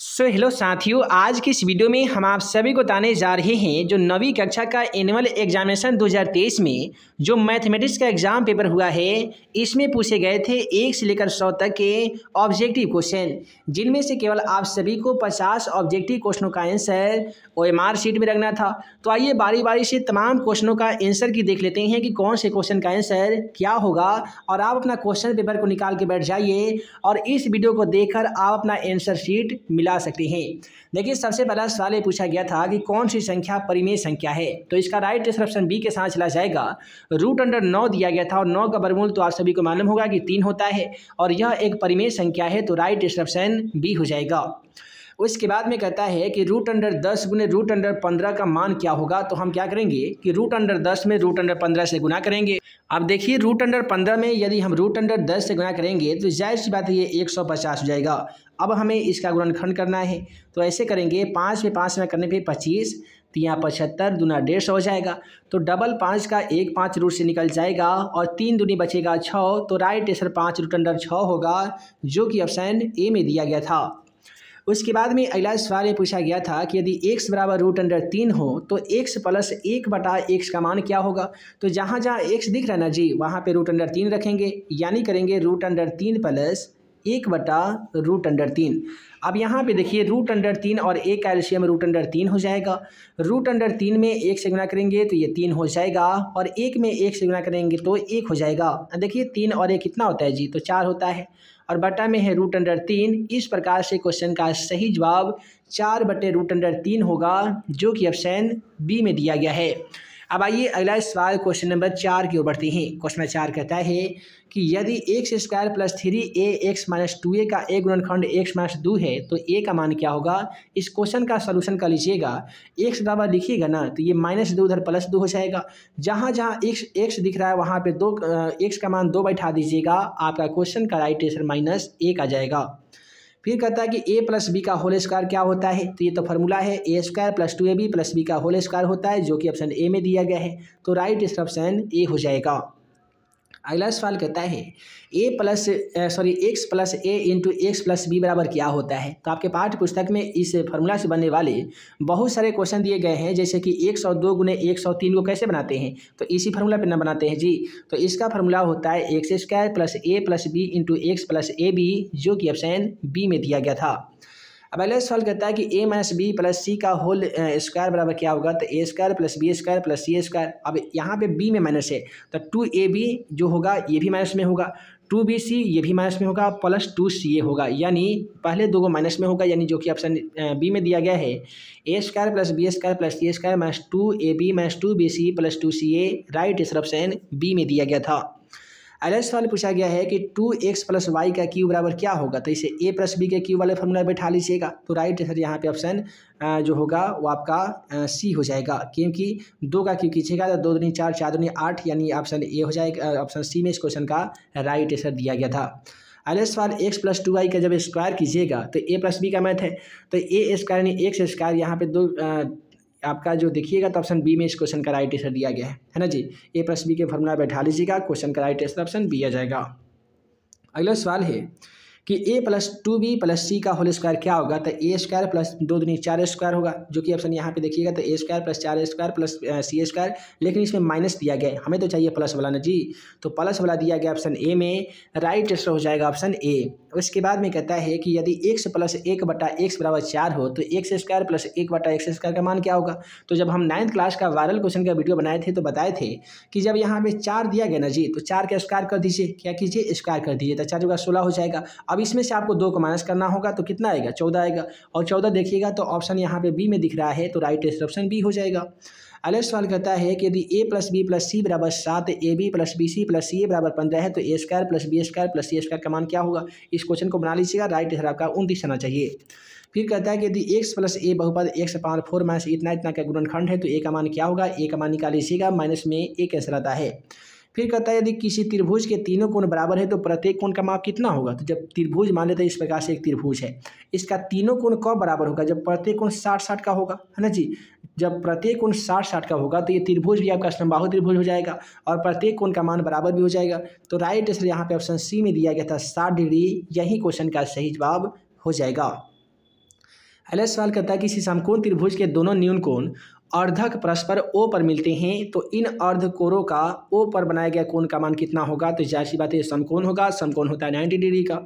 सो so, hello साथियों आज की इस वीडियो में हम आप सभी को बताने जा रहे हैं जो नवी कक्षा का एनुअल एग्जामिनेशन 2023 में जो मैथमेटिक्स का एग्ज़ाम पेपर हुआ है इसमें पूछे गए थे एक से लेकर सौ तक के ऑब्जेक्टिव क्वेश्चन जिनमें से केवल आप सभी को 50 ऑब्जेक्टिव क्वेश्चनों का answer O M R sheet में रखना था तो आइए बारी बारी से तमाम क्वेश्चनों का आंसर की देख लेते हैं कि कौन से क्वेश्चन का आंसर क्या होगा और आप अपना क्वेश्चन पेपर को निकाल के बैठ जाइए और इस वीडियो को देख आप अपना आंसर शीट मिला मिला सकते हैं देखिए सबसे पहला सवाल ये पूछा गया था कि कौन सी संख्या परिमेय संख्या है तो इसका राइट आंसर ऑप्शन बी के साथ चला जाएगा रूट अंडर नौ दिया गया था और नौ का बरमूल तो आप सभी को मालूम होगा कि तीन होता है और यह एक परिमेय संख्या है तो राइट आंसर ऑप्शन बी हो जाएगा उसके बाद में कहता है कि रूट अंडर दस गुने रूट अंडर पंद्रह का मान क्या होगा तो हम क्या करेंगे कि रूट अंडर दस में रूट अंडर पंद्रह से गुना करेंगे अब देखिए रूट अंडर पंद्रह में यदि हम रूट अंडर दस से गुना करेंगे तो जाहिर सी बात है ये एक सौ पचास हो जाएगा अब हमें इसका गुणनखंड करना है तो ऐसे करेंगे पाँच में पाँच में करने पे पच्चीस तो यहाँ पचहत्तर दुना डेढ़ सौ हो जाएगा तो डबल पाँच का एक पाँच रूट से निकल जाएगा और तीन दुनी बचेगा छः तो राइट आंसर पाँच रूट अंडर छः होगा जो कि ऑप्शन ए में दिया गया था उसके बाद में अगला सवाल ये पूछा गया था कि यदि एक्स बराबर रूट अंडर तीन हो तो एक्स प्लस एक बटा एक्स का मान क्या होगा तो जहाँ जहाँ एक्स दिख रहा है ना जी वहाँ पे रूट अंडर तीन रखेंगे यानी करेंगे रूट अंडर तीन प्लस एक बटा रूट अंडर तीन अब यहाँ पे देखिए रूट अंडर तीन और एक कैल्शियम रूट अंडर तीन हो जाएगा रूट अंडर तीन में एक से गुना करेंगे तो ये तीन हो जाएगा और एक में एक से गुना करेंगे तो एक हो जाएगा देखिए तीन और एक कितना होता है जी तो चार होता है और बटा में है रूट अंडर तीन इस प्रकार से क्वेश्चन का सही जवाब चार बटे रूट अंडर तीन होगा जो कि ऑप्शन बी में दिया गया है अब आइए अगला सवाल क्वेश्चन नंबर चार की ओर बढ़ते हैं क्वेश्चन नंबर चार कहता है कि यदि X square plus three A X minus two A का ए गुणनखंड एक्स माइनस दो है तो ए का मान क्या होगा इस क्वेश्चन का सलूशन कर लीजिएगा एक्स बराबर लिखिएगा ना तो ये माइनस दो उधर प्लस दो हो जाएगा जहाँ जहाँ एक्स एक्स दिख रहा है वहाँ पर दो एक्स का मान दो बैठा दीजिएगा आपका क्वेश्चन का राइट आंसर माइनस एक आ जाएगा फिर कहता है कि ए प्लस बी का होल स्क्वायर क्या होता है तो ये तो फार्मूला है A square plus two A B plus B का होल स्क्वायर होता है जो कि ऑप्शन ए में दिया गया है तो राइट इसका ऑप्शन ए हो जाएगा अगला सवाल कहता है A plus sorry X plus A into X plus B बराबर क्या होता है तो आपके पाठ पुस्तक में इस फार्मूला से बनने वाले बहुत सारे क्वेश्चन दिए गए हैं जैसे कि एक सौ दो गुने एक सौ तीन को कैसे बनाते हैं तो इसी फार्मूला पर न बनाते हैं जी तो इसका फार्मूला होता है X square plus A plus B into X plus A B जो कि ऑप्शन बी में दिया गया था अब अगला सवाल कहता है कि A minus B plus C का होल स्क्वायर बराबर क्या होगा तो A square plus B square plus C square अब यहाँ पे बी में माइनस है तो टू ए बी जो होगा ये भी माइनस में होगा टू बी सी ये भी माइनस में होगा प्लस टू सी ए होगा यानी पहले दो को माइनस में होगा यानी जो कि ऑप्शन बी में दिया गया है A square plus B square plus C square minus two A B minus two B C plus two C A right इस ऑप्शन बी में दिया गया था अगला सवाल पूछा गया है कि टू एक्स प्लस वाई का क्यू बराबर क्या होगा तो इसे ए प्लस बी का क्यू वाले फॉर्मूला बैठा लीजिएगा तो राइट सर यहाँ पे ऑप्शन जो होगा वो आपका सी हो जाएगा क्योंकि दो का क्यू कीजिएगा तो दो दुनी चार चार दुनी आठ यानी ऑप्शन ए हो जाएगा ऑप्शन सी में इस क्वेश्चन का राइट आंसर दिया गया था अगले सवाल एक्स प्लस टू वाई का जब स्क्वायर कीजिएगा तो ए प्लस बी का मैथ है तो ए स्क्वायर यानी एक्स स्क्वायर यहाँ पे दो आपका जो देखिएगा तो ऑप्शन बी में इस क्वेश्चन का राइट आंसर दिया गया है है ना जी ए प्लस बी के फॉर्मूला बैठा लीजिएगा क्वेश्चन का राइट आंसर ऑप्शन बी आ जाएगा अगला सवाल है कि A plus two B plus C का होल स्क्वायर क्या होगा तो ए स्क्वायर प्लस दो दुनिया चार स्क्वायर होगा जो कि ऑप्शन यहाँ पे देखिएगा तो ए स्क्वायर प्लस चार स्क्वायर प्लस सी स्क्वायर लेकिन इसमें माइनस दिया गया हमें तो चाहिए प्लस वाला ना जी तो प्लस वाला दिया गया ऑप्शन ए में राइट आंसर हो जाएगा ऑप्शन ए उसके बाद में कहता है कि यदि एक्स प्लस एक बटा एक्स बराबर चार हो तो एक्स स्क्वायर प्लस एक बटा एक्स स्क्वायर का मान क्या होगा तो जब हम नाइन्थ क्लास का वायरल क्वेश्चन का वीडियो बनाए थे तो बताए थे कि जब यहाँ पे चार दिया गया ना जी तो चार का स्क्वायर कर दीजिए क्या कीजिए स्क्वायर कर दीजिए तो चार जगह सोलह हो जाएगा अब अब इसमें से आपको दो को माइनस करना होगा तो कितना आएगा चौदह आएगा और चौदह देखिएगा तो ऑप्शन यहाँ पे बी में दिख रहा है तो राइट आंसर ऑप्शन बी हो जाएगा अगले सवाल कहता है कि यदि A plus B plus C बराबर सात A B plus B C plus C A बराबर पंद्रह है तो A square plus B square plus C square का मान क्या होगा इस क्वेश्चन को बना लीजिएगा राइट आंसर आपका उनतीस आना चाहिए फिर कहता है कि यदि एक्स प्लस ए बहुपद एक्स पावर फोर माइनस इतना इतना का गुणनखंड है तो ए का मान क्या होगा ए का मान निकाल लीजिएगा माइनस में एक आंसर आता है फिर कहता है यदि किसी त्रिभुज के तीनों कोण बराबर है तो प्रत्येक कोण का माप कितना होगा तो जब त्रिभुज मान लेते हैं इस प्रकार से एक त्रिभुज है इसका तीनों कोण कब बराबर होगा जब प्रत्येक कोण साठ साठ का होगा है ना जी जब प्रत्येक कोण साठ साठ का होगा तो ये त्रिभुज भी आपका स्तंभाहु त्रिभुज हो जाएगा और प्रत्येक कोण का मान बराबर भी हो जाएगा तो राइट आंसर यहाँ पे ऑप्शन सी में दिया गया था साठ डिग्री यही क्वेश्चन का सही जवाब हो जाएगा अगला सवाल कहता है कि समकोण त्रिभुज के दोनों न्यून कोण अर्धक परस्पर ओ पर मिलते हैं तो इन अर्धकोरों का ओ पर बनाया गया कोण का मान कितना होगा तो जाहिर सी बात है समकोण होगा समकोण होता है नाइन्टी डिग्री का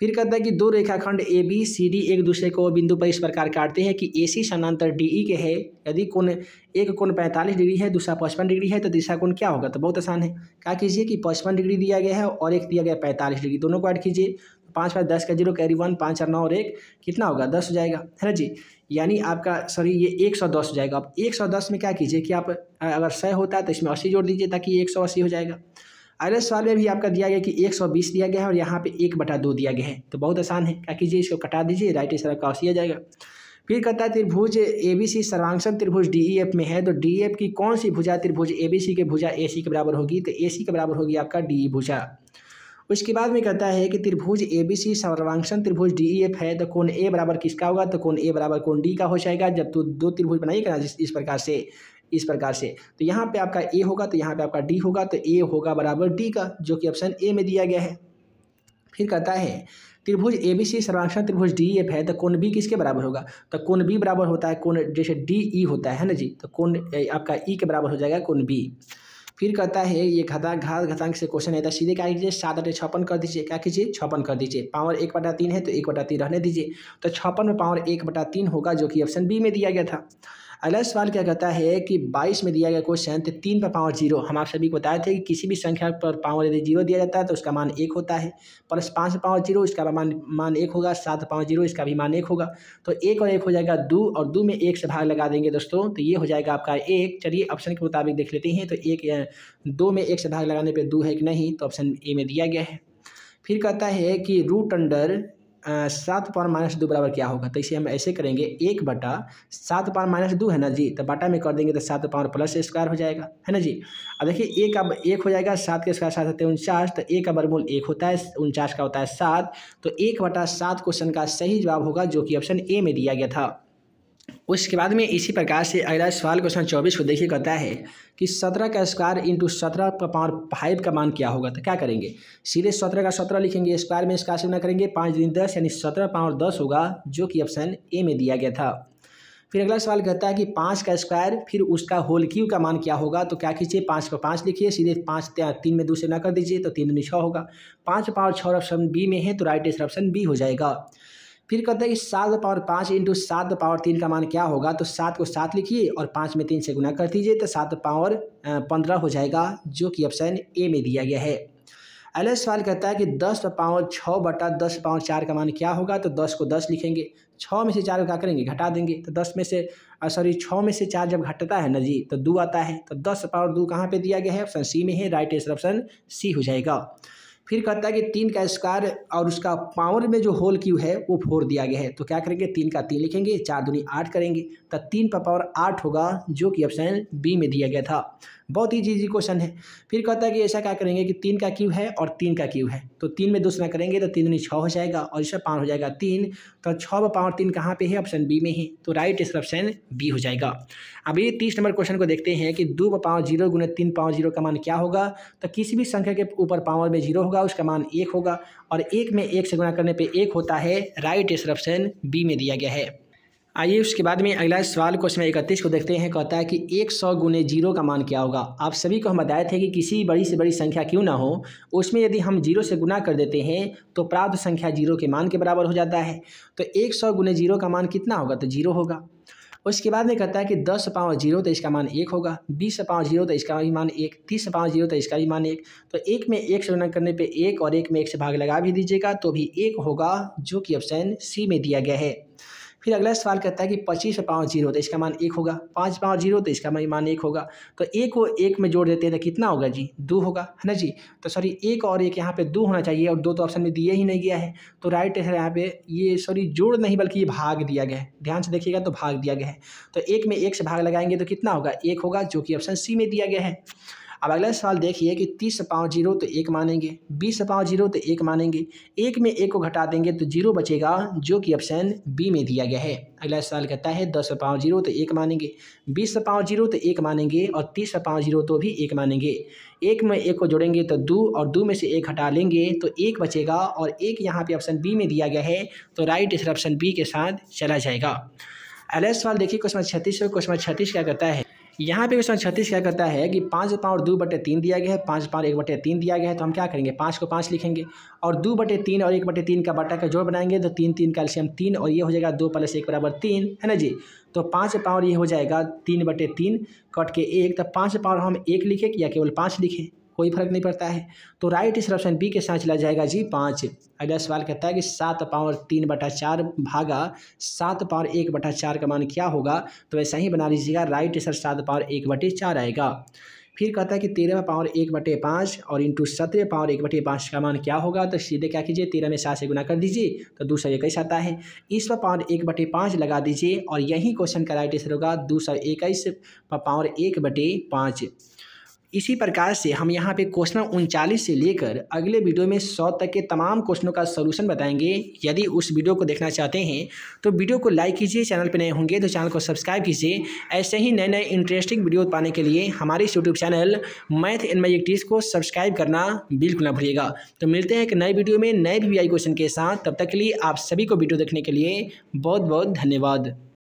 फिर कहता है कि दो रेखाखंड ए बी सी डी एक दूसरे को बिंदु पर इस प्रकार काटते हैं कि ए सी समानांतर डी ई के है यदि कोण एक कोण पैंतालीस डिग्री है दूसरा पचपन डिग्री है तो तीसरा कोण क्या होगा तो बहुत आसान है क्या कीजिए कि पचपन डिग्री दिया गया है और एक दिया गया पैंतालीस डिग्री दोनों को ऐड कीजिए पाँच पाँच दस का जीरो कैरी वन पाँच चार नौ और एक कितना होगा दस हो जाएगा है ना जी यानी आपका सॉरी ये एक सौ दस हो जाएगा अब एक सौ दस में क्या कीजिए कि आप अगर सह होता है तो इसमें अस्सी जोड़ दीजिए ताकि एक सौ अस्सी हो जाएगा अगले सवाल में भी आपका दिया गया कि एक सौ बीस दिया गया है और यहाँ पर एक बटा दो दिया गया है तो बहुत आसान है क्या कीजिए इसको कटा दीजिए राइट इस तरह का आ जाएगा फिर कहता है त्रिभुज ए बी सी सर्वांगसन त्रिभुज डी ई एफ में है तो डी एफ की कौन सी भुजा त्रिभुज ए बी सी के भुजा ए सी के बराबर होगी तो ए सी के बराबर होगी आपका डी ई भुजा उसके बाद में कहता है कि त्रिभुज ए बी सी सर्वांशन त्रिभुज डी ई एफ है तो कौन ए बराबर किसका होगा तो कौन ए बराबर कौन डी का हो जाएगा जब तो दो त्रिभुज बनाइए करना इस प्रकार से इस प्रकार से तो यहाँ पे आपका ए होगा तो यहाँ पे आपका डी होगा तो ए होगा बराबर डी का जो कि ऑप्शन ए में दिया गया है फिर कहता है त्रिभुज ए बी सी सर्वाक्षण त्रिभुज डी एफ है तो कौन बी किसके बराबर होगा तो कौन बी बराबर होता है कौन जैसे डी ई होता है ना जी तो कौन आपका ई के बराबर हो जाएगा कौन बी फिर कहता है ये घता घात घतांक से क्वेश्चन है तो सीधे क्या कीजिए सात अटे छप्पन कर दीजिए क्या कीजिए छप्पन कर दीजिए पावर एक बटा तीन है तो एक बटा तीन रहने दीजिए तो छप्पन में पावर एक बटा तीन होगा जो कि ऑप्शन बी में दिया गया था अगला सवाल क्या कहता है कि बाईस में दिया गया क्वेश्चन तो तीन पर पावर जीरो हम आप सभी को बताए थे कि किसी भी संख्या पर पावर यदि जीरो दिया जाता है तो उसका मान एक होता है प्लस पाँच पर पावर जीरो इसका मान मान एक होगा सात पावर जीरो इसका भी मान एक होगा तो एक और एक हो जाएगा दो और दो में एक से भाग लगा देंगे दोस्तों तो ये हो जाएगा आपका एक चलिए ऑप्शन के मुताबिक देख लेते हैं तो एक दो में एक से भाग लगाने पर दो है कि नहीं तो ऑप्शन ए में दिया गया है फिर कहता है कि रूट अंडर सात पावर माइनस दो बराबर क्या होगा तो इसे हम ऐसे करेंगे एक बटा सात पावर माइनस दो है ना जी तो बटा में कर देंगे तो सात पावर प्लस स्क्वायर हो जाएगा है ना जी अब देखिए एक अब एक हो जाएगा सात के स्क्वायर सात होते हैं उनचास तो एक का बरमूल एक होता है उनचास का होता है सात तो एक बटा सात क्वेश्चन का सही जवाब होगा जो कि ऑप्शन ए में दिया गया था उसके बाद में इसी प्रकार से अगला सवाल क्वेश्चन चौबीस को देखिए कहता है कि सत्रह का स्क्वायर इंटू सत्रह का पावर फाइव का मान क्या होगा तो क्या करेंगे सीधे सत्रह का सत्रह लिखेंगे स्क्वायर में इसका गुना करेंगे पाँच दिन दस यानी सत्रह पावर दस होगा जो कि ऑप्शन ए में दिया गया था फिर अगला सवाल कहता है कि पाँच का स्क्वायर फिर उसका होल क्यू का मान क्या होगा तो क्या कीजिए पाँच का पाँच लिखिए सीधे पाँच तीन में दूसरे ना कर दीजिए तो तीन दूनी छः होगा पाँच पावर छः ऑप्शन बी में है तो राइट आंसर ऑप्शन बी हो जाएगा फिर कहते हैं कि सात पावर पाँच इंटू सात पावर तीन का मान क्या होगा तो सात को सात लिखिए और पाँच में तीन से गुना कर दीजिए तो सात पावर पंद्रह हो जाएगा जो कि ऑप्शन ए में दिया गया है अगला सवाल कहता है कि दस पावर छः बटा दस पावर चार का मान क्या होगा तो दस को दस लिखेंगे छः में से चार को क्या करेंगे घटा देंगे तो दस में से सॉरी छः में से चार जब घटता है ना जी तो दो आता है तो दस पावर दो कहाँ पर दिया गया है ऑप्शन सी में है राइट आंसर ऑप्शन सी हो जाएगा फिर कहता है कि तीन का स्क्वायर और उसका पावर में जो होल क्यू है वो फोर दिया गया है तो क्या करेंगे तीन का तीन लिखेंगे चार दूनी आठ करेंगे तो तीन का पावर आठ होगा जो कि ऑप्शन बी में दिया गया था बहुत ही इजी क्वेश्चन है फिर कहता है कि ऐसा क्या करेंगे कि तीन का क्यूब है और तीन का क्यूब है तो तीन में दूसरा करेंगे तो तीन दूनी छः हो जाएगा और इसका पावर हो जाएगा तीन तो छः में पावर तीन कहाँ पर है ऑप्शन बी में ही तो राइट इस ऑप्शन बी हो जाएगा अभी तीस नंबर क्वेश्चन को देखते हैं कि दो पावर जीरो गुना तीन पावर जीरो का मान क्या होगा तो किसी भी संख्या के ऊपर पावर में जीरो होगा होगा उसका मान एक होगा और एक में एक से गुणा करने पर एक होता है राइट इस ऑप्शन बी में दिया गया है आइए उसके बाद में अगला सवाल क्वेश्चन इकतीस को देखते हैं कहता है कि एक सौ गुने जीरो का मान क्या होगा आप सभी को हम बताए थे कि किसी बड़ी से बड़ी संख्या क्यों ना हो उसमें यदि हम जीरो से गुना कर देते हैं तो प्राप्त संख्या जीरो के मान के बराबर हो जाता है तो एक सौ गुने जीरो का मान कितना होगा तो जीरो होगा उसके बाद में कहता है कि दस पाँव जीरो तो इसका मान एक होगा बीस पाँव जीरो तो इसका भी मान एक तीस पाँव जीरो तो इसका भी मान एक तो एक में एक से गुणा करने पे एक और एक में एक से भाग लगा भी दीजिएगा तो भी एक होगा जो कि ऑप्शन सी में दिया गया है फिर अगला सवाल कहता है कि पच्चीस पाँच जीरो तो इसका मान एक होगा पाँच पाँच जीरो तो इसका मान एक होगा तो एक को एक में जोड़ देते हैं तो कितना होगा जी दो होगा है ना जी तो सॉरी एक और एक यहाँ पे दो होना चाहिए और दो तो ऑप्शन में दिए ही नहीं गया है तो राइट है यहाँ पे ये सॉरी जोड़ नहीं बल्कि ये भाग दिया गया है ध्यान से देखिएगा तो भाग दिया गया है तो एक में एक से भाग लगाएंगे तो कितना होगा एक होगा जो कि ऑप्शन सी में दिया गया है अब अगला सवाल देखिए कि तीस पाँव जीरो तो एक मानेंगे बीस पाँव जीरो तो एक मानेंगे एक में एक को घटा देंगे तो जीरो बचेगा जो कि ऑप्शन बी में दिया गया है अगला सवाल कहता है दस पाँव जीरो तो एक मानेंगे बीस पाँव जीरो तो एक मानेंगे और तीस पाँव जीरो तो भी एक मानेंगे एक में एक को जोड़ेंगे तो दो और दो में से एक हटा लेंगे तो एक बचेगा और एक यहाँ पे ऑप्शन बी में दिया गया है तो राइट इस ऑप्शन बी के साथ चला जाएगा अगला सवाल देखिए क्वेश्चन छत्तीस और क्वेश्चन छत्तीस क्या कहता है यहाँ पे क्वेश्चन छत्तीस क्या करता है कि पाँच पावर दो बटे तीन दिया गया है पाँच पावर एक बटे तीन दिया गया है तो हम क्या करेंगे पाँच को पाँच लिखेंगे और दो बटे तीन और एक बटे तीन का बटा का जोड़ बनाएंगे तो तीन तीन कैल्शियम तीन और ये हो जाएगा दो प्लस एक बराबर तीन है ना जी तो पाँच पावर ये हो जाएगा तीन बटे तीन कट के एक तो पाँच पावर हम एक लिखें या केवल पाँच लिखें कोई फर्क नहीं पड़ता है तो राइट इस ऑप्शन बी के साथ चला जाएगा जी पाँच अगला सवाल कहता है कि सात पावर तीन बटा चार भागा सात पावर एक बटा चार का मान क्या होगा तो वैसा ही बना लीजिएगा राइट सर सात पावर एक बटे चार आएगा फिर कहता है कि तेरह पावर एक बटे पाँच और इंटू सत्रह पावर एक बटे पाँच का मान क्या होगा तो सीधे क्या कीजिए तेरह में सात से गुना कर दीजिए तो दूसरा इक्कीस आता है इस पर पावर एक बटे पाँच लगा दीजिए और यही क्वेश्चन का राइट आंसर होगा दूसरा इक्कीस पावर एक बटे पाँच इसी प्रकार से हम यहाँ पे क्वेश्चन उनचालीस से लेकर अगले वीडियो में सौ तक के तमाम क्वेश्चनों का सलूशन बताएंगे यदि उस वीडियो को देखना चाहते हैं तो वीडियो को लाइक कीजिए चैनल पर नए होंगे तो चैनल को सब्सक्राइब कीजिए ऐसे ही नए नए इंटरेस्टिंग वीडियो पाने के लिए हमारे इस यूट्यूब चैनल मैथ एंड मैजिक्टीज को सब्सक्राइब करना बिल्कुल ना भूलिएगा तो मिलते हैं एक नए वीडियो में नए वी क्वेश्चन के साथ तब तक के लिए आप सभी को वीडियो देखने के लिए बहुत बहुत धन्यवाद